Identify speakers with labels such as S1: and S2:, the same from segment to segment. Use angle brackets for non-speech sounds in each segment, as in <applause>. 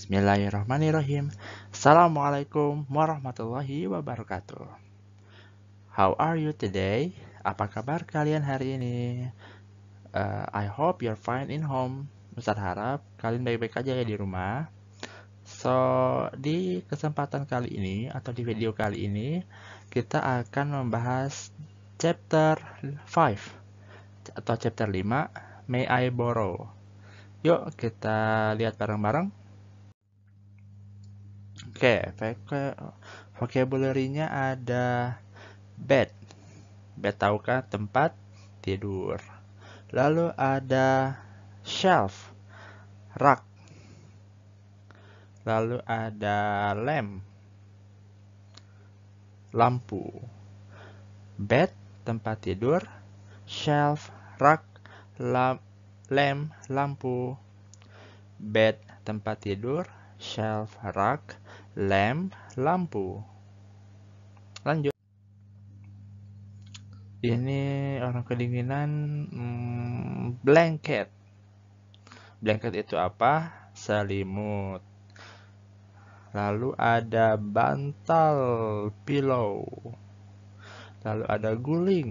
S1: Bismillahirrahmanirrahim. Assalamualaikum warahmatullahi wabarakatuh. How are you today? Apa kabar kalian hari ini? Uh, I hope you're fine in home. Besar harap kalian baik-baik aja ya di rumah. So, di kesempatan kali ini atau di video kali ini, kita akan membahas chapter 5 atau chapter 5, May I Borrow. Yuk kita lihat bareng-bareng. Oke, okay, vocabulary-nya ada bed. Bed tahukah tempat tidur. Lalu ada shelf, rak. Lalu ada lamp, lampu. Bed tempat tidur, shelf, rak, lamp, lamp. lampu. Bed tempat tidur, shelf rak, lem, lampu. Lanjut. Iya. Ini orang kedinginan hmm, blanket. Blanket itu apa? Selimut. Lalu ada bantal, pillow. Lalu ada guling,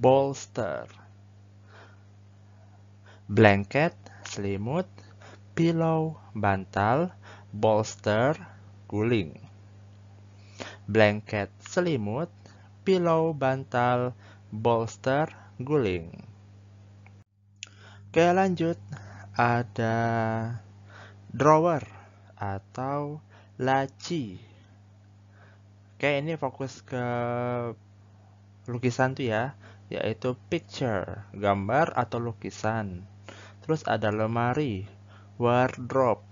S1: bolster. Blanket, selimut, pillow, bantal, bolster, guling. Blanket, selimut, pillow, bantal, bolster, guling. Oke, lanjut. Ada drawer atau laci. Oke, ini fokus ke lukisan tuh ya, yaitu picture, gambar atau lukisan. Terus ada lemari, wardrobe.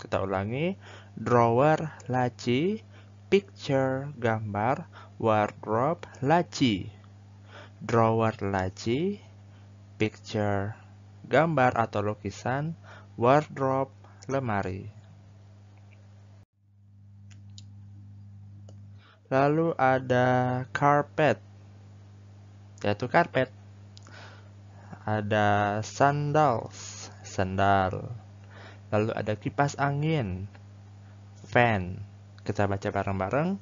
S1: Kita ulangi, drawer laci, picture gambar, wardrobe laci. Drawer laci, picture gambar atau lukisan, wardrobe lemari. Lalu ada carpet, yaitu carpet. Ada sandals, sandal. Lalu ada kipas angin, fan. Kita baca bareng-bareng.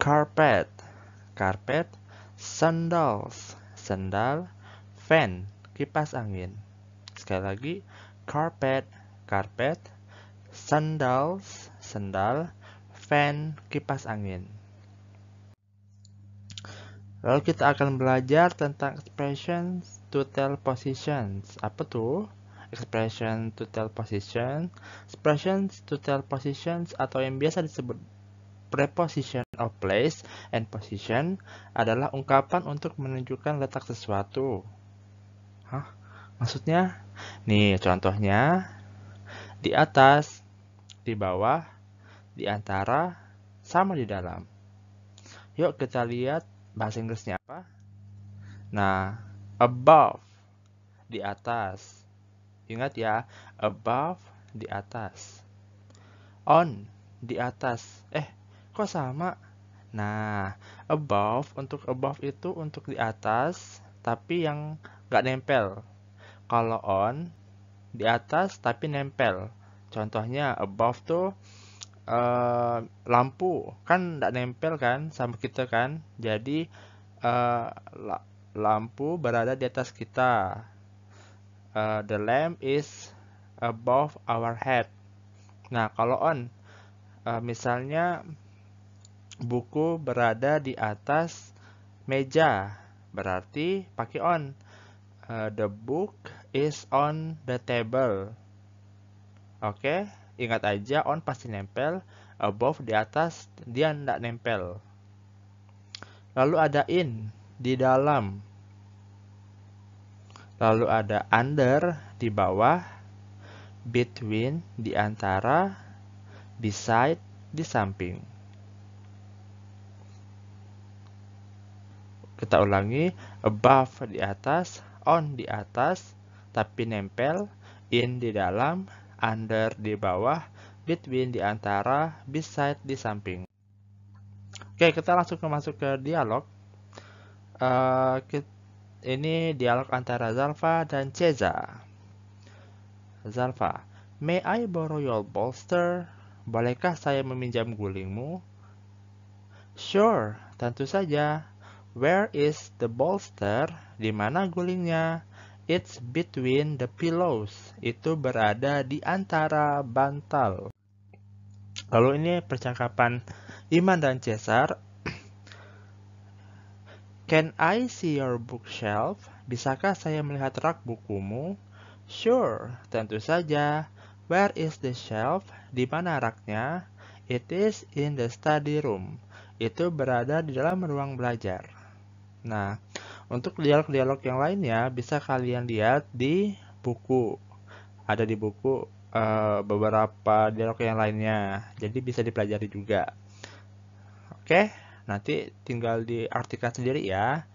S1: Carpet, carpet, sandals, sandal, fan, kipas angin. Sekali lagi, carpet, carpet, sandals, sandal, fan, kipas angin. Lalu kita akan belajar tentang expressions to tell positions. Apa tuh? expression to tell position, expressions to tell positions atau yang biasa disebut preposition of place and position adalah ungkapan untuk menunjukkan letak sesuatu. Hah? Maksudnya? Nih, contohnya di atas, di bawah, di antara, sama di dalam. Yuk kita lihat bahasa Inggrisnya apa? Nah, above, di atas, Ingat ya, above di atas. On di atas. Eh, kok sama? Nah, above untuk above itu untuk di atas tapi yang nggak nempel. Kalau on di atas tapi nempel. Contohnya above tuh uh, lampu kan nggak nempel kan sama kita kan. Jadi uh, lampu berada di atas kita. Uh, the lamp is above our head. Nah, kalau on uh, misalnya buku berada di atas meja, berarti pakai on. Uh, the book is on the table. Oke, okay? ingat aja on pasti nempel, above di atas dia tidak nempel. Lalu ada in di dalam. Lalu ada under di bawah, between di antara, beside di samping. Kita ulangi, above di atas, on di atas, tapi nempel, in di dalam, under di bawah, between di antara, beside di samping. Oke, kita langsung masuk ke dialog. Uh, eh, kita ini dialog antara Zalfa dan Ceza. Zalfa, may I borrow your bolster? Bolehkah saya meminjam gulingmu? Sure, tentu saja. Where is the bolster? Di mana gulingnya? It's between the pillows. Itu berada di antara bantal. Lalu ini percakapan Iman dan Cesar Can I see your bookshelf? Bisakah saya melihat rak bukumu? Sure, tentu saja. Where is the shelf? Di mana raknya? It is in the study room. Itu berada di dalam ruang belajar. Nah, untuk dialog-dialog yang lainnya bisa kalian lihat di buku. Ada di buku uh, beberapa dialog yang lainnya. Jadi bisa dipelajari juga. Oke. Okay? nanti tinggal diartikan sendiri ya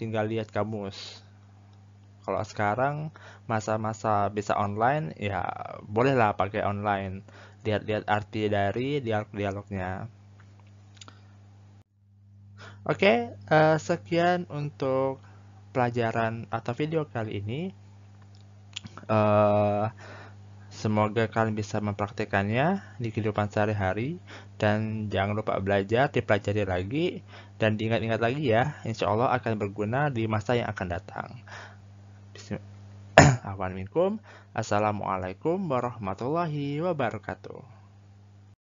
S1: tinggal lihat kamus kalau sekarang masa-masa bisa online ya bolehlah pakai online lihat-lihat arti dari dialog-dialognya oke okay, uh, eh, sekian untuk pelajaran atau video kali ini uh, Semoga kalian bisa mempraktikkannya di kehidupan sehari-hari dan jangan lupa belajar, dipelajari lagi dan diingat-ingat lagi ya. Insya Allah akan berguna di masa yang akan datang. Bismillahirrahmanirrahim. <clears throat> Assalamualaikum warahmatullahi wabarakatuh.